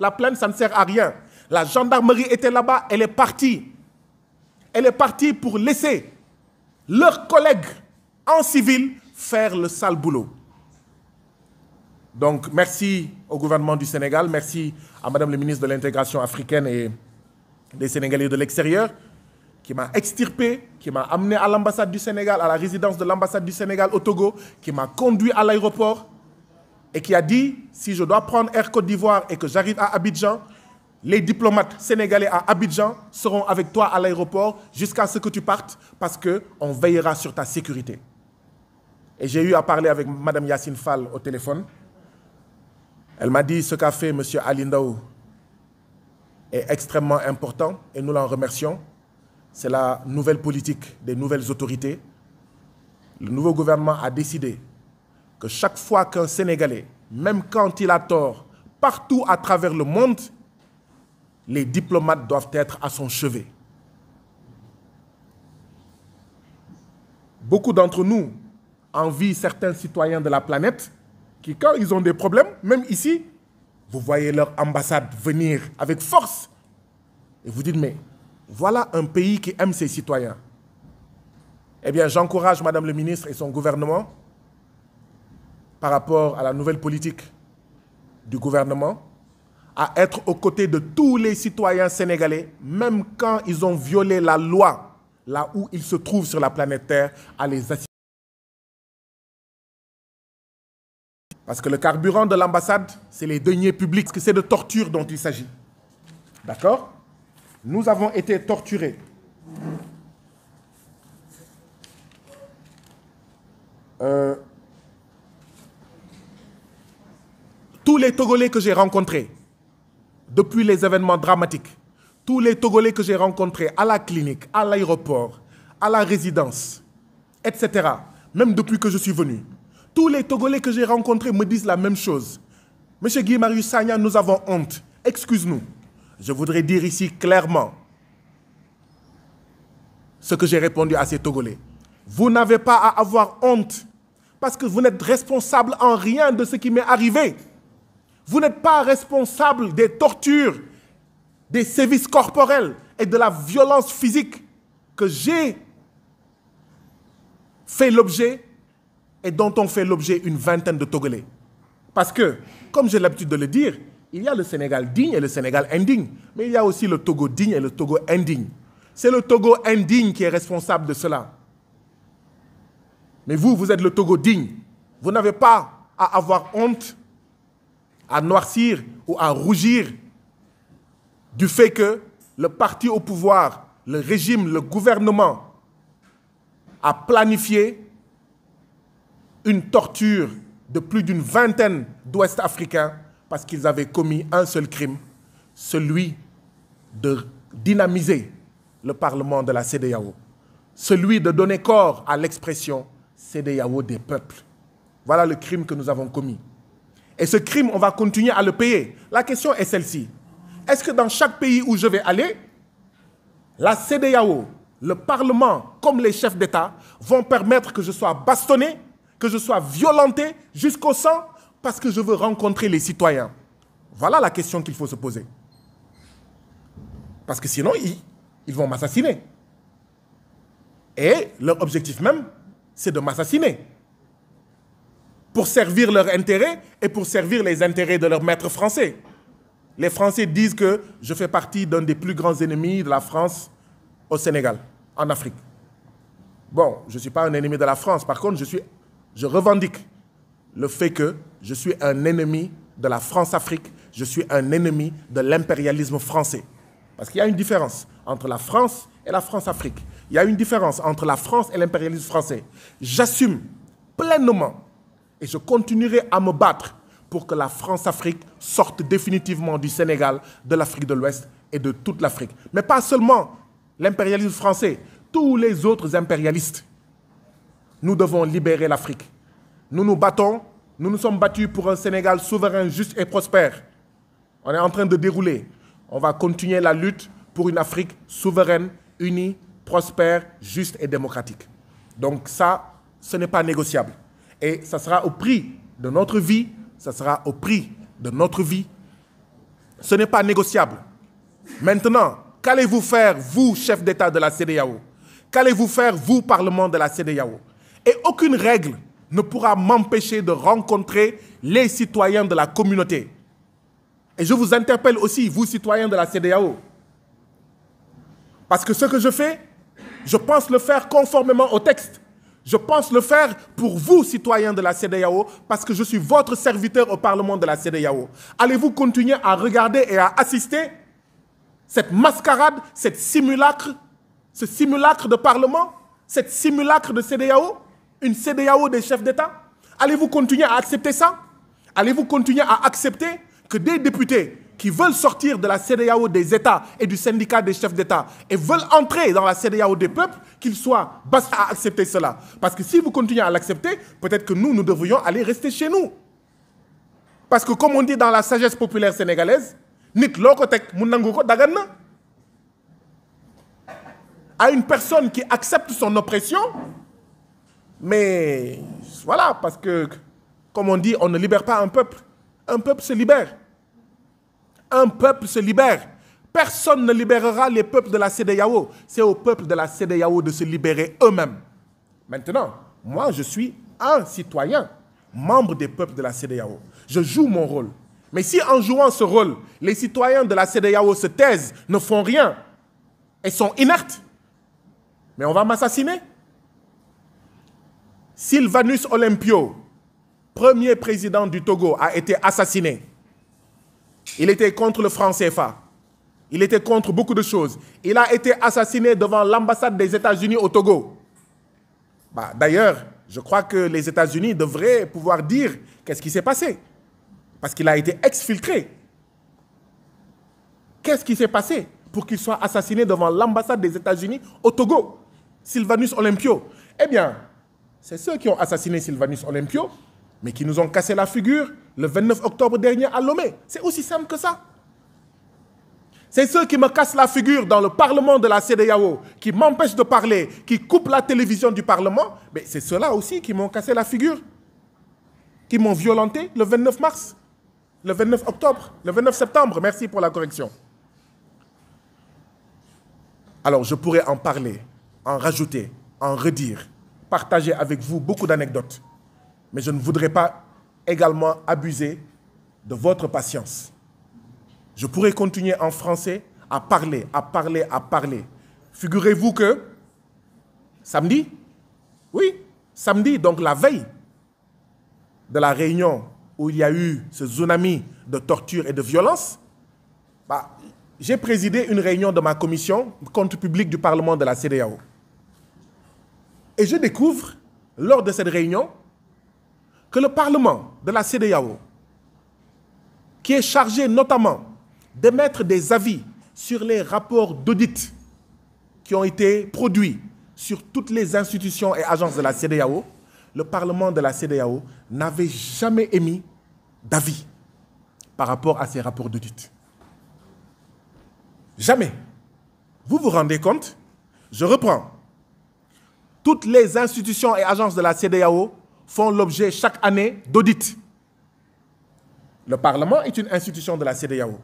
La plaine, ça ne sert à rien. La gendarmerie était là-bas, elle est partie. Elle est partie pour laisser leurs collègues en civil faire le sale boulot. Donc, merci au gouvernement du Sénégal, merci à Madame le ministre de l'Intégration africaine et des Sénégalais de l'extérieur, qui m'a extirpé, qui m'a amené à l'ambassade du Sénégal, à la résidence de l'ambassade du Sénégal au Togo, qui m'a conduit à l'aéroport, et qui a dit, si je dois prendre Air Côte d'Ivoire et que j'arrive à Abidjan, les diplomates sénégalais à Abidjan seront avec toi à l'aéroport jusqu'à ce que tu partes parce qu'on veillera sur ta sécurité. Et j'ai eu à parler avec Mme Yacine Fall au téléphone. Elle m'a dit ce qu'a fait M. Alindaou est extrêmement important et nous l'en remercions. C'est la nouvelle politique des nouvelles autorités. Le nouveau gouvernement a décidé que chaque fois qu'un Sénégalais, même quand il a tort, partout à travers le monde, les diplomates doivent être à son chevet. Beaucoup d'entre nous envient certains citoyens de la planète qui, quand ils ont des problèmes, même ici, vous voyez leur ambassade venir avec force. Et vous dites, mais voilà un pays qui aime ses citoyens. Eh bien, j'encourage Madame le ministre et son gouvernement par rapport à la nouvelle politique du gouvernement, à être aux côtés de tous les citoyens sénégalais, même quand ils ont violé la loi, là où ils se trouvent sur la planète Terre, à les assister. Parce que le carburant de l'ambassade, c'est les deniers publics, parce que c'est de torture dont il s'agit. D'accord Nous avons été torturés. Euh, tous les Togolais que j'ai rencontrés depuis les événements dramatiques, tous les Togolais que j'ai rencontrés à la clinique, à l'aéroport, à la résidence, etc., même depuis que je suis venu, tous les Togolais que j'ai rencontrés me disent la même chose. Monsieur Guy Marius Sagna, nous avons honte. Excuse-nous. Je voudrais dire ici clairement ce que j'ai répondu à ces Togolais. Vous n'avez pas à avoir honte parce que vous n'êtes responsable en rien de ce qui m'est arrivé. Vous n'êtes pas responsable des tortures, des sévices corporels et de la violence physique que j'ai fait l'objet et dont on fait l'objet une vingtaine de Togolais. Parce que, comme j'ai l'habitude de le dire, il y a le Sénégal digne et le Sénégal indigne, mais il y a aussi le Togo digne et le Togo indigne. C'est le Togo indigne qui est responsable de cela. Mais vous, vous êtes le Togo digne. Vous n'avez pas à avoir honte à noircir ou à rougir du fait que le parti au pouvoir, le régime, le gouvernement a planifié une torture de plus d'une vingtaine d'Ouest-Africains parce qu'ils avaient commis un seul crime, celui de dynamiser le Parlement de la CDAO, celui de donner corps à l'expression CDAO des peuples. Voilà le crime que nous avons commis. Et ce crime, on va continuer à le payer. La question est celle-ci. Est-ce que dans chaque pays où je vais aller, la CDAO, le Parlement, comme les chefs d'État, vont permettre que je sois bastonné, que je sois violenté jusqu'au sang, parce que je veux rencontrer les citoyens Voilà la question qu'il faut se poser. Parce que sinon, ils, ils vont m'assassiner. Et leur objectif même, c'est de m'assassiner pour servir leurs intérêts et pour servir les intérêts de leurs maîtres français. Les Français disent que je fais partie d'un des plus grands ennemis de la France au Sénégal, en Afrique. Bon, je ne suis pas un ennemi de la France, par contre, je, suis, je revendique le fait que je suis un ennemi de la France-Afrique, je suis un ennemi de l'impérialisme français. Parce qu'il y a une différence entre la France et la France-Afrique. Il y a une différence entre la France et l'impérialisme français. J'assume pleinement et je continuerai à me battre pour que la France-Afrique sorte définitivement du Sénégal, de l'Afrique de l'Ouest et de toute l'Afrique. Mais pas seulement l'impérialisme français, tous les autres impérialistes. Nous devons libérer l'Afrique. Nous nous battons, nous nous sommes battus pour un Sénégal souverain, juste et prospère. On est en train de dérouler. On va continuer la lutte pour une Afrique souveraine, unie, prospère, juste et démocratique. Donc ça, ce n'est pas négociable. Et ça sera au prix de notre vie, ça sera au prix de notre vie. Ce n'est pas négociable. Maintenant, qu'allez-vous faire, vous, chef d'État de la CDAO Qu'allez-vous faire, vous, Parlement de la CDAO Et aucune règle ne pourra m'empêcher de rencontrer les citoyens de la communauté. Et je vous interpelle aussi, vous, citoyens de la CDAO. Parce que ce que je fais, je pense le faire conformément au texte. Je pense le faire pour vous, citoyens de la CDAO, parce que je suis votre serviteur au Parlement de la CDAO. Allez-vous continuer à regarder et à assister cette mascarade, cette simulacre, ce simulacre de Parlement, ce simulacre de CDAO, une CDAO des chefs d'État Allez-vous continuer à accepter ça Allez-vous continuer à accepter que des députés qui veulent sortir de la CDAO des États et du syndicat des chefs d'État et veulent entrer dans la CDAO des peuples, qu'ils soient basta à accepter cela. Parce que si vous continuez à l'accepter, peut-être que nous, nous devrions aller rester chez nous. Parce que comme on dit dans la sagesse populaire sénégalaise, À une personne qui accepte son oppression, mais voilà, parce que, comme on dit, on ne libère pas un peuple. Un peuple se libère un peuple se libère. Personne ne libérera les peuples de la CDAO. C'est au peuple de la CDAO de se libérer eux-mêmes. Maintenant, moi, je suis un citoyen, membre des peuples de la CDAO. Je joue mon rôle. Mais si en jouant ce rôle, les citoyens de la CDAO se taisent, ne font rien et sont inertes, mais on va m'assassiner. Sylvanus Olympio, premier président du Togo, a été assassiné. Il était contre le franc CFA. Il était contre beaucoup de choses. Il a été assassiné devant l'ambassade des États-Unis au Togo. Bah, d'ailleurs, je crois que les États-Unis devraient pouvoir dire qu'est-ce qui s'est passé. Parce qu'il a été exfiltré. Qu'est-ce qui s'est passé pour qu'il soit assassiné devant l'ambassade des États-Unis au Togo Sylvanus Olympio. Eh bien, c'est ceux qui ont assassiné Sylvanus Olympio, mais qui nous ont cassé la figure, le 29 octobre dernier à Lomé. C'est aussi simple que ça. C'est ceux qui me cassent la figure dans le Parlement de la CDAO, qui m'empêchent de parler, qui coupent la télévision du Parlement. Mais c'est ceux-là aussi qui m'ont cassé la figure, qui m'ont violenté le 29 mars, le 29 octobre, le 29 septembre. Merci pour la correction. Alors je pourrais en parler, en rajouter, en redire, partager avec vous beaucoup d'anecdotes. Mais je ne voudrais pas également abuser de votre patience. Je pourrais continuer en français à parler, à parler, à parler. Figurez-vous que samedi, oui, samedi, donc la veille de la réunion où il y a eu ce tsunami de torture et de violence, bah, j'ai présidé une réunion de ma commission compte public du Parlement de la CDAO. Et je découvre, lors de cette réunion, que le Parlement de la CDAO, qui est chargé notamment d'émettre des avis sur les rapports d'audit qui ont été produits sur toutes les institutions et agences de la CDAO, le Parlement de la CDAO n'avait jamais émis d'avis par rapport à ces rapports d'audit. Jamais. Vous vous rendez compte Je reprends. Toutes les institutions et agences de la CDAO font l'objet chaque année d'audits. Le Parlement est une institution de la CDAO.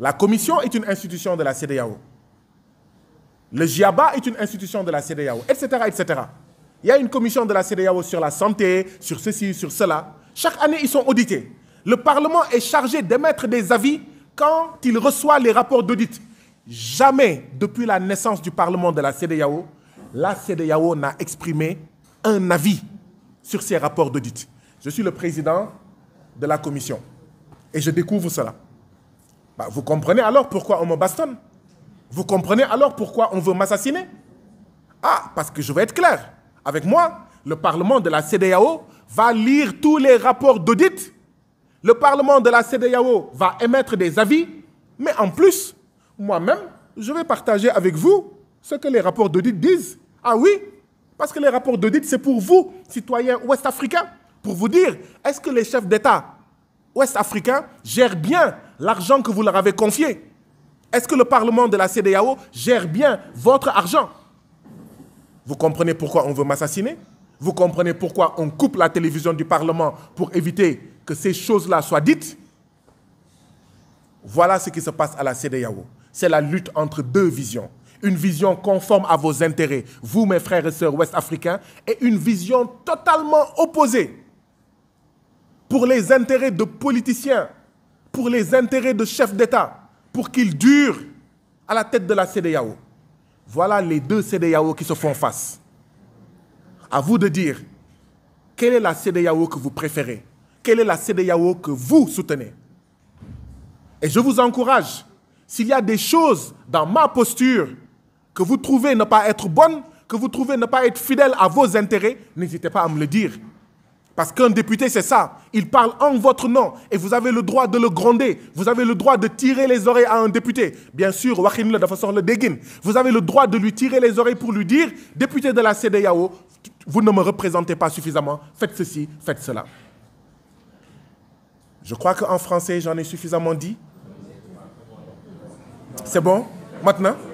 La Commission est une institution de la CDAO. Le GIABA est une institution de la CDAO, etc., etc. Il y a une commission de la CDAO sur la santé, sur ceci, sur cela. Chaque année, ils sont audités. Le Parlement est chargé d'émettre des avis quand il reçoit les rapports d'audit. Jamais, depuis la naissance du Parlement de la CDAO, la CDAO n'a exprimé un avis sur ces rapports d'audit. Je suis le président de la commission et je découvre cela. Bah, vous comprenez alors pourquoi on me bastonne Vous comprenez alors pourquoi on veut m'assassiner Ah, parce que je vais être clair. Avec moi, le Parlement de la CDAO va lire tous les rapports d'audit. Le Parlement de la CDAO va émettre des avis. Mais en plus, moi-même, je vais partager avec vous ce que les rapports d'audit disent. Ah oui Parce que les rapports d'audit, c'est pour vous, citoyens ouest-africains, pour vous dire, est-ce que les chefs d'État ouest-africains gèrent bien l'argent que vous leur avez confié Est-ce que le Parlement de la CDAO gère bien votre argent Vous comprenez pourquoi on veut m'assassiner Vous comprenez pourquoi on coupe la télévision du Parlement pour éviter que ces choses-là soient dites Voilà ce qui se passe à la CDAO. C'est la lutte entre deux visions une vision conforme à vos intérêts, vous mes frères et sœurs ouest-africains, et une vision totalement opposée pour les intérêts de politiciens, pour les intérêts de chefs d'État, pour qu'ils durent à la tête de la CDAO. Voilà les deux CDAO qui se font face. À vous de dire, quelle est la CDAO que vous préférez Quelle est la CDAO que vous soutenez Et je vous encourage, s'il y a des choses dans ma posture que vous trouvez ne pas être bonne, que vous trouvez ne pas être fidèle à vos intérêts, n'hésitez pas à me le dire. Parce qu'un député, c'est ça. Il parle en votre nom et vous avez le droit de le gronder. Vous avez le droit de tirer les oreilles à un député. Bien sûr, de façon le déguine. Vous avez le droit de lui tirer les oreilles pour lui dire député de la CDAO, vous ne me représentez pas suffisamment. Faites ceci, faites cela. Je crois qu'en français, j'en ai suffisamment dit. C'est bon Maintenant